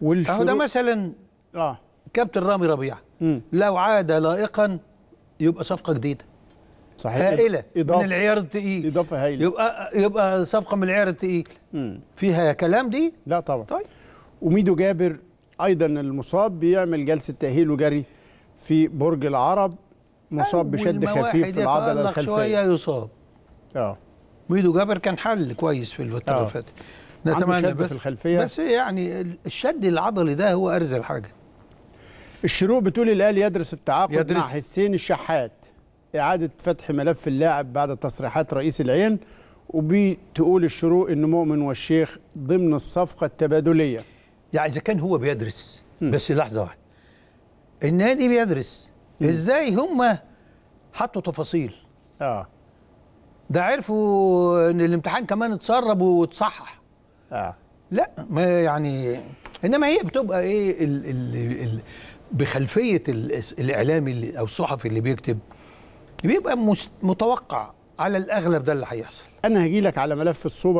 والشروط ده مثلا اه كابتن رامي ربيعه لو عاد لائقا يبقى صفقه جديده صحيح هائله إضافة من العيار التقيل اضافه هائله يبقى يبقى صفقه من العيار التقيل فيها كلام دي لا طبعا طيب وميدو جابر ايضا المصاب بيعمل جلسه تاهيل وجري في برج العرب مصاب أيوة، بشد خفيف في العضله الخلفيه شويه يصاب اه ميدو جابر كان حل كويس في الفتره آه. اللي فاتت نتمنى بس في الخلفيه بس يعني الشد العضلي ده هو ارز الحاجه الشروق بتقول الاهلي يدرس التعاقد يدرس مع حسين الشحات اعاده فتح ملف اللاعب بعد تصريحات رئيس العين وبتقول الشروق ان مؤمن والشيخ ضمن الصفقه التبادليه يعني اذا كان هو بيدرس م. بس لحظه واحده النادي بيدرس م. ازاي هم حطوا تفاصيل اه ده عرفوا ان الامتحان كمان اتسرب واتصحح اه لا ما يعني انما هي بتبقى ايه الـ الـ الـ بخلفيه ال الاعلامي اللي او الصحفي اللي بيكتب بيبقى متوقع على الاغلب ده اللي هيحصل انا هجي لك على ملف السوبر